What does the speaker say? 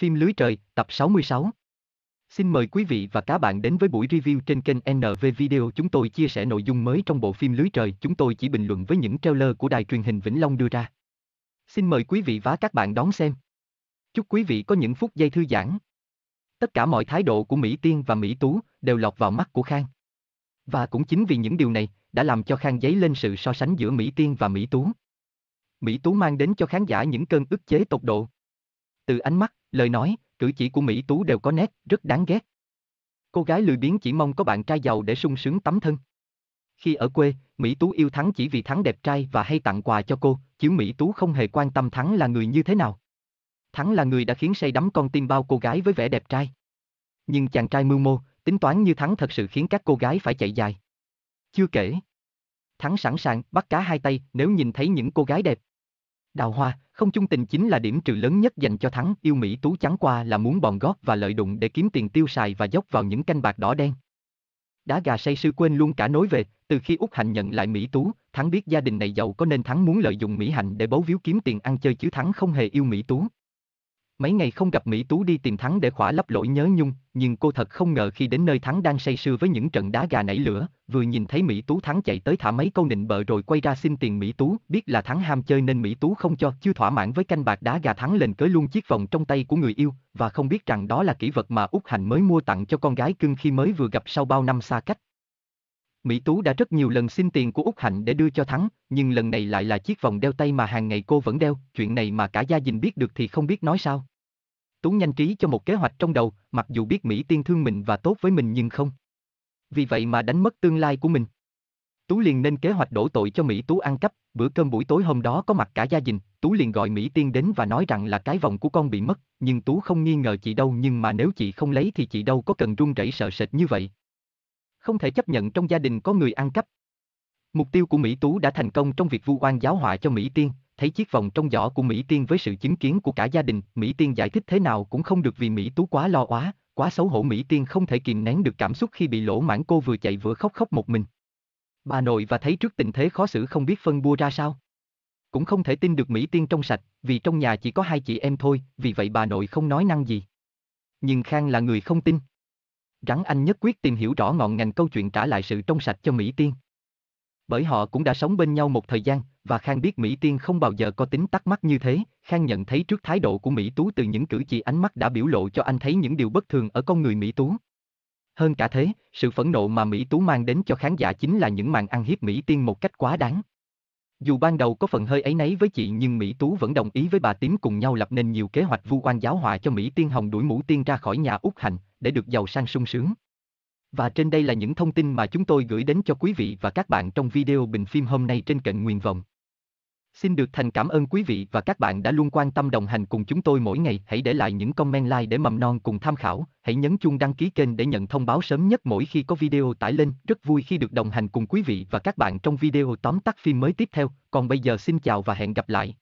Phim Lưới Trời, tập 66 Xin mời quý vị và các bạn đến với buổi review trên kênh NV Video chúng tôi chia sẻ nội dung mới trong bộ phim Lưới Trời chúng tôi chỉ bình luận với những trailer của đài truyền hình Vĩnh Long đưa ra. Xin mời quý vị và các bạn đón xem. Chúc quý vị có những phút giây thư giãn. Tất cả mọi thái độ của Mỹ Tiên và Mỹ Tú đều lọt vào mắt của Khang. Và cũng chính vì những điều này đã làm cho Khang giấy lên sự so sánh giữa Mỹ Tiên và Mỹ Tú. Mỹ Tú mang đến cho khán giả những cơn ức chế tột độ. Từ ánh mắt, lời nói, cử chỉ của Mỹ Tú đều có nét rất đáng ghét. Cô gái lười biếng chỉ mong có bạn trai giàu để sung sướng tắm thân. Khi ở quê, Mỹ Tú yêu Thắng chỉ vì Thắng đẹp trai và hay tặng quà cho cô, chứ Mỹ Tú không hề quan tâm Thắng là người như thế nào. Thắng là người đã khiến say đắm con tim bao cô gái với vẻ đẹp trai. Nhưng chàng trai mưu mô, tính toán như Thắng thật sự khiến các cô gái phải chạy dài. Chưa kể, Thắng sẵn sàng bắt cá hai tay nếu nhìn thấy những cô gái đẹp. Đào hoa, không chung tình chính là điểm trừ lớn nhất dành cho thắng yêu Mỹ Tú trắng qua là muốn bòn góp và lợi dụng để kiếm tiền tiêu xài và dốc vào những canh bạc đỏ đen. Đá gà say sư quên luôn cả nối về, từ khi Úc Hạnh nhận lại Mỹ Tú, Thắng biết gia đình này giàu có nên Thắng muốn lợi dụng Mỹ Hạnh để bấu víu kiếm tiền ăn chơi chứ Thắng không hề yêu Mỹ Tú. Mấy ngày không gặp Mỹ Tú đi tìm Thắng để khỏa lấp lỗi nhớ nhung, nhưng cô thật không ngờ khi đến nơi Thắng đang say sưa với những trận đá gà nảy lửa, vừa nhìn thấy Mỹ Tú Thắng chạy tới thả mấy câu nịnh bợ rồi quay ra xin tiền Mỹ Tú, biết là Thắng ham chơi nên Mỹ Tú không cho, chưa thỏa mãn với canh bạc đá gà Thắng lên cới luôn chiếc vòng trong tay của người yêu, và không biết rằng đó là kỷ vật mà Úc Hành mới mua tặng cho con gái cưng khi mới vừa gặp sau bao năm xa cách. Mỹ Tú đã rất nhiều lần xin tiền của Úc Hạnh để đưa cho Thắng, nhưng lần này lại là chiếc vòng đeo tay mà hàng ngày cô vẫn đeo, chuyện này mà cả gia đình biết được thì không biết nói sao. Tú nhanh trí cho một kế hoạch trong đầu, mặc dù biết Mỹ Tiên thương mình và tốt với mình nhưng không. Vì vậy mà đánh mất tương lai của mình. Tú liền nên kế hoạch đổ tội cho Mỹ Tú ăn cắp, bữa cơm buổi tối hôm đó có mặt cả gia đình, Tú liền gọi Mỹ Tiên đến và nói rằng là cái vòng của con bị mất, nhưng Tú không nghi ngờ chị đâu nhưng mà nếu chị không lấy thì chị đâu có cần run rẩy sợ sệt như vậy. Không thể chấp nhận trong gia đình có người ăn cắp. Mục tiêu của Mỹ Tú đã thành công trong việc vu oan giáo họa cho Mỹ Tiên, thấy chiếc vòng trong giỏ của Mỹ Tiên với sự chứng kiến của cả gia đình, Mỹ Tiên giải thích thế nào cũng không được vì Mỹ Tú quá lo quá, quá xấu hổ Mỹ Tiên không thể kìm nén được cảm xúc khi bị lỗ mãn cô vừa chạy vừa khóc khóc một mình. Bà nội và thấy trước tình thế khó xử không biết phân bua ra sao. Cũng không thể tin được Mỹ Tiên trong sạch, vì trong nhà chỉ có hai chị em thôi, vì vậy bà nội không nói năng gì. Nhưng Khang là người không tin. Rắn Anh nhất quyết tìm hiểu rõ ngọn ngành câu chuyện trả lại sự trong sạch cho Mỹ Tiên bởi họ cũng đã sống bên nhau một thời gian, và Khang biết Mỹ Tiên không bao giờ có tính tắc mắc như thế, Khang nhận thấy trước thái độ của Mỹ Tú từ những cử chỉ ánh mắt đã biểu lộ cho anh thấy những điều bất thường ở con người Mỹ Tú. Hơn cả thế, sự phẫn nộ mà Mỹ Tú mang đến cho khán giả chính là những màn ăn hiếp Mỹ Tiên một cách quá đáng. Dù ban đầu có phần hơi ấy nấy với chị nhưng Mỹ Tú vẫn đồng ý với bà Tím cùng nhau lập nên nhiều kế hoạch vu oan giáo họa cho Mỹ Tiên Hồng đuổi Mũ Tiên ra khỏi nhà Úc Hạnh để được giàu sang sung sướng. Và trên đây là những thông tin mà chúng tôi gửi đến cho quý vị và các bạn trong video bình phim hôm nay trên kênh Nguyên Vọng. Xin được thành cảm ơn quý vị và các bạn đã luôn quan tâm đồng hành cùng chúng tôi mỗi ngày. Hãy để lại những comment like để mầm non cùng tham khảo. Hãy nhấn chuông đăng ký kênh để nhận thông báo sớm nhất mỗi khi có video tải lên. Rất vui khi được đồng hành cùng quý vị và các bạn trong video tóm tắt phim mới tiếp theo. Còn bây giờ xin chào và hẹn gặp lại.